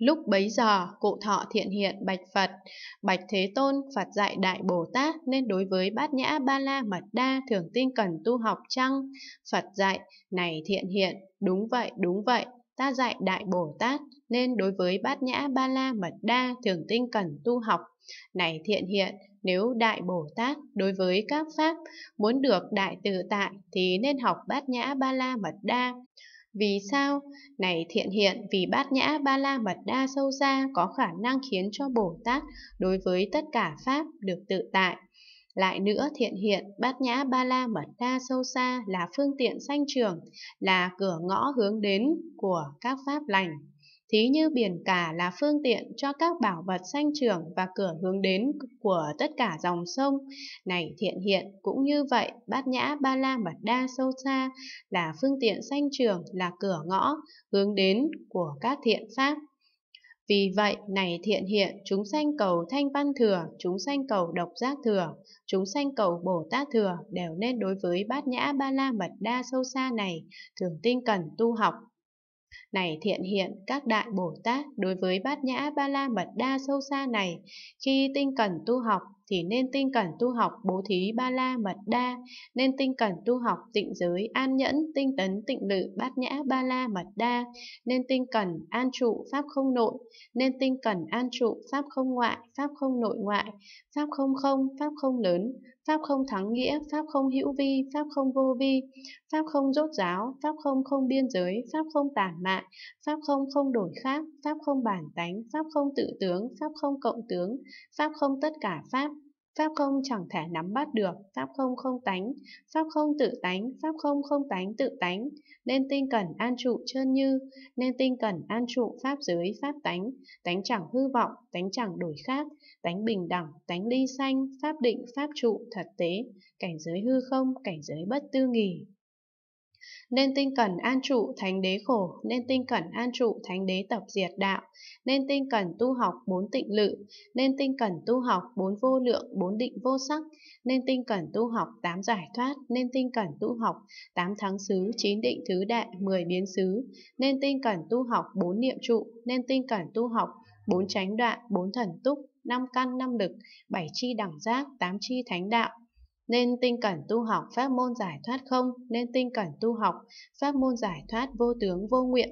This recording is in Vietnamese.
Lúc bấy giờ, cụ thọ thiện hiện bạch Phật, bạch Thế Tôn, Phật dạy Đại Bồ Tát nên đối với bát nhã ba la mật đa thường tinh cần tu học chăng? Phật dạy, này thiện hiện, đúng vậy, đúng vậy, ta dạy Đại Bồ Tát nên đối với bát nhã ba la mật đa thường tinh cần tu học. Này thiện hiện, nếu Đại Bồ Tát đối với các Pháp muốn được Đại Tự Tại thì nên học bát nhã ba la mật đa. Vì sao? Này thiện hiện vì bát nhã ba la mật đa sâu xa có khả năng khiến cho Bồ Tát đối với tất cả Pháp được tự tại. Lại nữa thiện hiện, bát nhã ba la mật đa sâu xa là phương tiện sanh trường, là cửa ngõ hướng đến của các Pháp lành thí như biển cả là phương tiện cho các bảo vật sanh trưởng và cửa hướng đến của tất cả dòng sông. Này thiện hiện, cũng như vậy, bát nhã ba la mật đa sâu xa là phương tiện sanh trưởng, là cửa ngõ, hướng đến của các thiện pháp. Vì vậy, này thiện hiện, chúng sanh cầu thanh văn thừa, chúng sanh cầu độc giác thừa, chúng sanh cầu bồ tát thừa đều nên đối với bát nhã ba la mật đa sâu xa này, thường tinh cần tu học, này thiện hiện, các đại Bồ Tát đối với bát nhã ba la mật đa sâu xa này, khi tinh cần tu học thì nên tinh cẩn tu học bố thí ba la mật đa, nên tinh cẩn tu học tịnh giới an nhẫn, tinh tấn tịnh lự bát nhã ba la mật đa, nên tinh cẩn an trụ pháp không nội, nên tinh cẩn an trụ pháp không ngoại, pháp không nội ngoại, pháp không không, pháp không lớn, pháp không thắng nghĩa, pháp không hữu vi, pháp không vô vi, pháp không rốt giáo, pháp không không biên giới, pháp không tản mạn, pháp không không đổi khác, pháp không bản tánh, pháp không tự tướng, pháp không cộng tướng, pháp không tất cả pháp, Pháp không chẳng thể nắm bắt được, Pháp không không tánh, Pháp không tự tánh, Pháp không không tánh tự tánh, nên tinh cần an trụ trơn như, nên tinh cần an trụ Pháp dưới Pháp tánh, tánh chẳng hư vọng, tánh chẳng đổi khác, tánh bình đẳng, tánh ly xanh, Pháp định, Pháp trụ, thật tế, cảnh giới hư không, cảnh giới bất tư nghỉ. Nên tinh cần an trụ thánh đế khổ, nên tinh cần an trụ thánh đế tập diệt đạo, nên tinh cần tu học bốn tịnh lự, nên tinh cần tu học bốn vô lượng, bốn định vô sắc, nên tinh cần tu học tám giải thoát, nên tinh cần tu học tám thắng xứ, chín định thứ đại, mười biến xứ, nên tinh cần tu học bốn niệm trụ, nên tinh cần tu học bốn chánh đoạn, bốn thần túc, năm căn năm lực, bảy chi đẳng giác, tám chi thánh đạo, nên tinh cẩn tu học pháp môn giải thoát không, nên tinh cẩn tu học pháp môn giải thoát vô tướng vô nguyện.